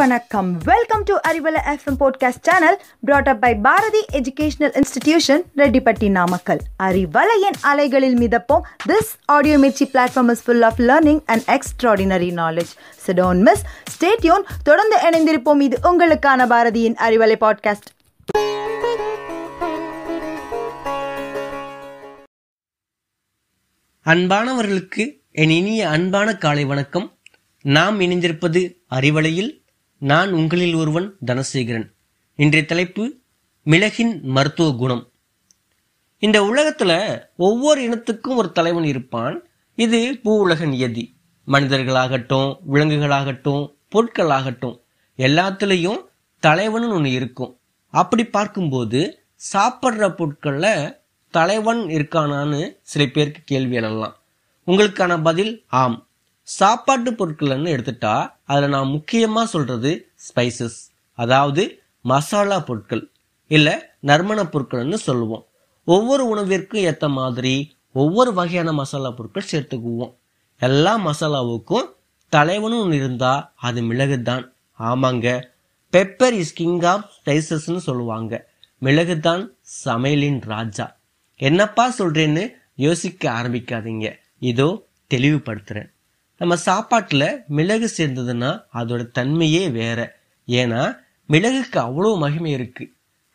வணக்கம் welcome to Arivalai FM podcast channel brought up by Bharathi educational institution Rettipatti Namakkal அறிவலையின் அலைகளில் மிதப்போம் this audio Mirchi platform is full of learning and extraordinary knowledge so don't miss stay tuned தொடர்ந்து இணைந்திருப்போம் இது உங்களுக்கான பாரதியின் அறிவலை பாட்காஸ்ட் அன்பானவர்களுக்கு என் இனிய அன்பான காலை வணக்கம் நாம் இணைந்திருப்பது அறிவலையில் நான் உங்களில் ஒருவன் தனசேகரன் இன்றைய தலைப்பு மிளகின் மருத்துவ குணம் இந்த உலகத்தில் ஒவ்வொரு இனத்துக்கும் ஒரு தலைவன் இருப்பான் இது பூ உலக நியதி மனிதர்களாகட்டும் விலங்குகளாகட்டும் பொருட்களாகட்டும் எல்லாத்துலேயும் தலைவன் ஒன்று இருக்கும் அப்படி பார்க்கும்போது சாப்பிட்ற பொருட்களில் தலைவன் இருக்கானான்னு சில பேருக்கு கேள்வி எழலாம் உங்களுக்கான பதில் ஆம் சாப்பாட்டு பொருட்கள்னு எடுத்துட்டா அதில் நான் முக்கியமாக சொல்கிறது ஸ்பைசஸ் அதாவது மசாலா பொருட்கள் இல்லை நறுமண பொருட்கள்னு சொல்லுவோம் ஒவ்வொரு உணவிற்கும் ஏற்ற மாதிரி ஒவ்வொரு வகையான மசாலா பொருட்கள் சேர்த்துக்குவோம் எல்லா மசாலாவுக்கும் தலைவனும் ஒன்று இருந்தால் அது மிளகு தான் ஆமாங்க பெப்பர் இஸ் கிங் ஆஃப் ஸ்பைசஸ்ன்னு சொல்லுவாங்க மிளகு தான் சமையலின் ராஜா என்னப்பா சொல்கிறேன்னு யோசிக்க ஆரம்பிக்காதீங்க இதோ தெளிவுபடுத்துறேன் நம்ம சாப்பாட்டில் மிளகு சேர்ந்ததுன்னா அதோட தன்மையே வேற ஏன்னா மிளகுக்கு அவ்வளோ மகிமை இருக்கு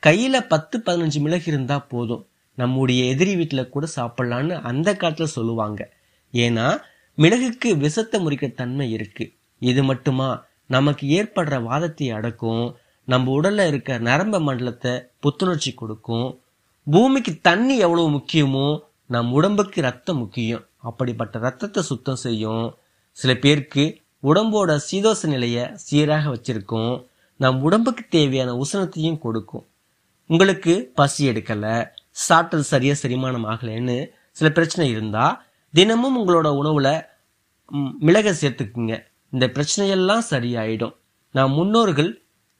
கையில் பத்து பதினஞ்சு மிளகு இருந்தால் போதும் நம்முடைய எதிரி வீட்டில் கூட சாப்பிட்லான்னு அந்த காலத்தில் சொல்லுவாங்க ஏன்னா மிளகுக்கு விஷத்தை முறிக்கிற தன்மை இருக்கு இது மட்டுமா நமக்கு ஏற்படுற வாதத்தை அடக்கும் நம்ம உடல்ல இருக்க நரம்ப மண்டலத்தை புத்துணர்ச்சி கொடுக்கும் பூமிக்கு தண்ணி எவ்வளவு முக்கியமோ நம் உடம்புக்கு ரத்தம் முக்கியம் அப்படிப்பட்ட ரத்தத்தை சுத்தம் செய்யும் சில பேருக்கு உடம்போட சீதோச நிலையை சீராக வச்சிருக்கும் நம் உடம்புக்கு தேவையான உசனத்தையும் கொடுக்கும் உங்களுக்கு பசி எடுக்கலை சாப்பிட்டது சரியாக செரிமானம் ஆகலைன்னு சில பிரச்சனை இருந்தால் தினமும் உங்களோட உணவில் மிளகை சேர்த்துக்குங்க இந்த பிரச்சனையெல்லாம் சரியாயிடும் நான் முன்னோர்கள்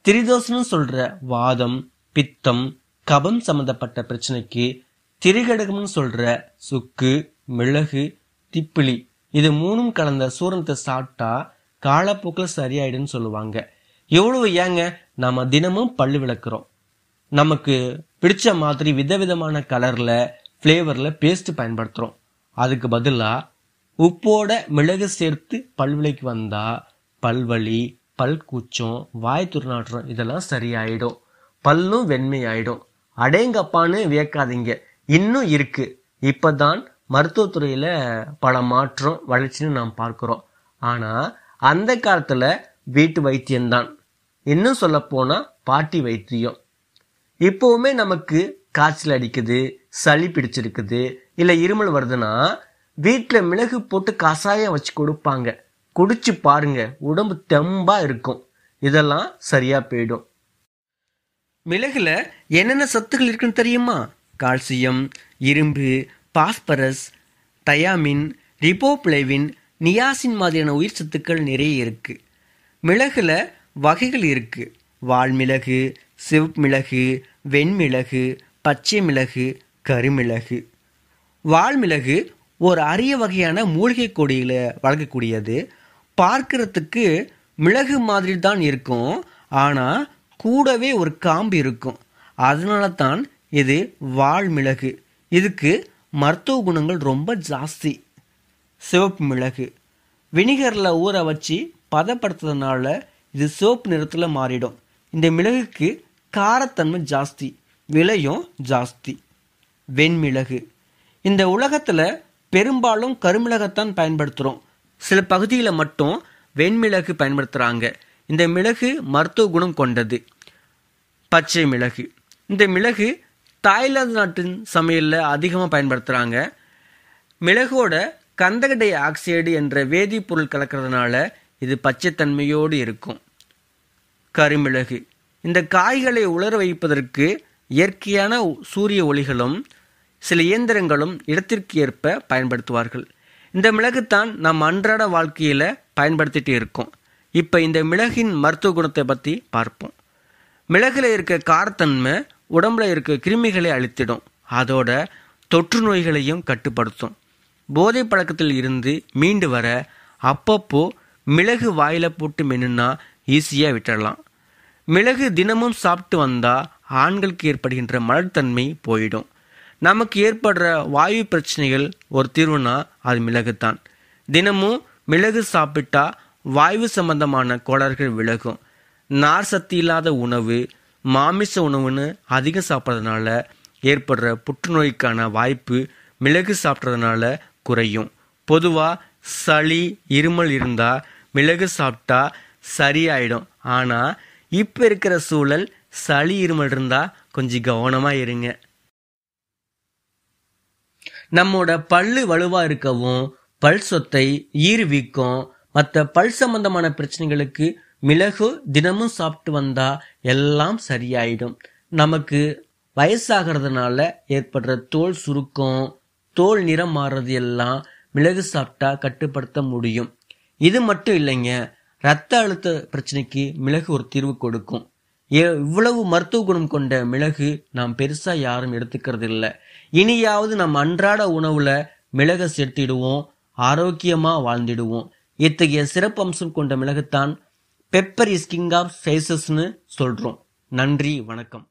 திரிதோஷம்னு சொல்கிற வாதம் பித்தம் கபம் சம்மந்தப்பட்ட பிரச்சனைக்கு திரிகடகம்னு சொல்கிற சுக்கு மிளகு திப்பிலி இது மூணும் கலந்த சூரணத்தை சாப்பிட்டா காலப்போக்கில் சரியாயிடுன்னு சொல்லுவாங்க எவ்வளவு ஏங்க நம்ம தினமும் பல்லு விளக்குறோம் நமக்கு பிடிச்ச மாதிரி விதவிதமான கலர்ல ஃப்ளேவரில் பேஸ்ட் பயன்படுத்துகிறோம் அதுக்கு பதிலாக உப்போட மிளகு சேர்த்து பல்விலைக்கு வந்தா பல்வலி பல் கூச்சம் வாய் துர்நாற்றம் இதெல்லாம் சரியாயிடும் பல்லும் வெண்மையாயிடும் அடேங்கப்பான்னு வியக்காதீங்க இன்னும் இருக்கு இப்பதான் மருத்துவத்துறையில் பல மாற்றம் வளர்ச்சின்னு நாம் பார்க்குறோம் ஆனால் அந்த காலத்தில் வீட்டு வைத்தியம்தான் இன்னும் சொல்லப்போனால் பாட்டி வைத்தியம் இப்போவுமே நமக்கு காய்ச்சல் அடிக்குது சளி பிடிச்சிருக்குது இல்லை இருமல் வருதுன்னா வீட்டில் மிளகு போட்டு கசாயம் வச்சு கொடுப்பாங்க குடிச்சு பாருங்க உடம்பு தெம்பாக இருக்கும் இதெல்லாம் சரியாக போயிடும் மிளகுல என்னென்ன சத்துக்கள் இருக்குன்னு தெரியுமா கால்சியம் இரும்பு பாஸ்பரஸ் தயாமின் ரிபோப்ளேவின் நியாசின் மாதிரியான உயிர் சத்துக்கள் நிறைய இருக்குது மிளகில் வகைகள் இருக்குது வால்மிளகு சிவப்பு மிளகு வெண்மிளகு பச்சை மிளகு கருமிளகு வால்மிளகு ஒரு அரிய வகையான மூலிகை கொடியில் வளர்க்கக்கூடியது பார்க்கறதுக்கு மிளகு மாதிரி தான் இருக்கும் ஆனால் கூடவே ஒரு காம்பு இருக்கும் அதனால தான் இது வால்மிளகு இதுக்கு மருத்துவ குணங்கள் ரொம்ப ஜாஸ்தி சிவப்பு மிளகு வினிகரில் ஊற வச்சு பதப்படுத்துறதுனால இது சிவப்பு நிறத்தில் மாறிடும் இந்த மிளகுக்கு காரத்தன்மை ஜாஸ்தி விலையும் ஜாஸ்தி வெண்மிளகு இந்த உலகத்தில் பெரும்பாலும் கருமிளகத்தான் பயன்படுத்துகிறோம் சில பகுதியில் மட்டும் வெண்மிளகு பயன்படுத்துகிறாங்க இந்த மிளகு மருத்துவ குணம் கொண்டது பச்சை மிளகு இந்த மிளகு தாய்லாந்து நாட்டின் சமையலில் அதிகமாக பயன்படுத்துகிறாங்க மிளகோட கந்தக டை ஆக்சைடு என்ற வேதிப்பொருள் கலக்கிறதுனால இது பச்சைத்தன்மையோடு இருக்கும் கருமிளகு இந்த காய்களை உலர வைப்பதற்கு இயற்கையான சூரிய ஒளிகளும் சில இயந்திரங்களும் இடத்திற்கு ஏற்ப பயன்படுத்துவார்கள் இந்த மிளகுத்தான் நம் அன்றாட வாழ்க்கையில் பயன்படுத்திட்டு இருக்கோம் இப்போ இந்த மிளகின் மருத்துவ குணத்தை பற்றி பார்ப்போம் மிளகில் இருக்க காரத்தன்மை உடம்புல இருக்க கிருமிகளை அழித்திடும் அதோட தொற்று நோய்களையும் கட்டுப்படுத்தும் போதை பழக்கத்தில் இருந்து மீண்டு வர அப்பப்போ மிளகு வாயில் போட்டு மென்னுனா ஈஸியாக விட்டுடலாம் மிளகு தினமும் சாப்பிட்டு வந்தால் ஆண்களுக்கு ஏற்படுகின்ற மலர்தன்மை போயிடும் நமக்கு ஏற்படுற வாயு பிரச்சனைகள் ஒரு தீர்வுனா அது மிளகு தான் தினமும் மிளகு சாப்பிட்டா வாயு சம்பந்தமான கோளாறுகள் விலகும் நார் சக்தி இல்லாத உணவு மாமிச உணவுன்னு அதிகம் சாப்பிட்றதுனால ஏற்படுற புற்றுநோய்க்கான வாய்ப்பு மிளகு சாப்பிட்றதுனால குறையும் பொதுவாக சளி இருமல் இருந்தால் மிளகு சாப்பிட்டா சரியாயிடும் ஆனால் இப்போ இருக்கிற சூழல் சளி இருமல் இருந்தால் கொஞ்சம் கவனமாக இருங்க நம்மோட பல்லு வலுவாக இருக்கவும் பல் சொத்தை ஈர்விக்கும் மற்ற பல் சம்பந்தமான பிரச்சனைகளுக்கு மிளகு தினமும் சாப்பிட்டு வந்தா எல்லாம் சரியாயிடும் நமக்கு வயசாகிறதுனால ஏற்படுற தோல் சுருக்கம் தோல் நிறம் மாறுறது எல்லாம் மிளகு சாப்பிட்டா கட்டுப்படுத்த முடியும் இது மட்டும் இல்லைங்க ரத்த அழுத்த பிரச்சனைக்கு மிளகு ஒரு தீர்வு கொடுக்கும் இவ்வளவு மருத்துவ குணம் கொண்ட மிளகு நாம் பெருசா யாரும் எடுத்துக்கிறது இல்லை இனியாவது நம் அன்றாட உணவுல மிளகை சேர்த்திடுவோம் ஆரோக்கியமா வாழ்ந்திடுவோம் இத்தகைய சிறப்பு அம்சம் கொண்ட மிளகுத்தான் பெப்பர் இஸ் கிங் ஆஃப் ஃபேஸஸ்னு சொல்கிறோம் நன்றி வணக்கம்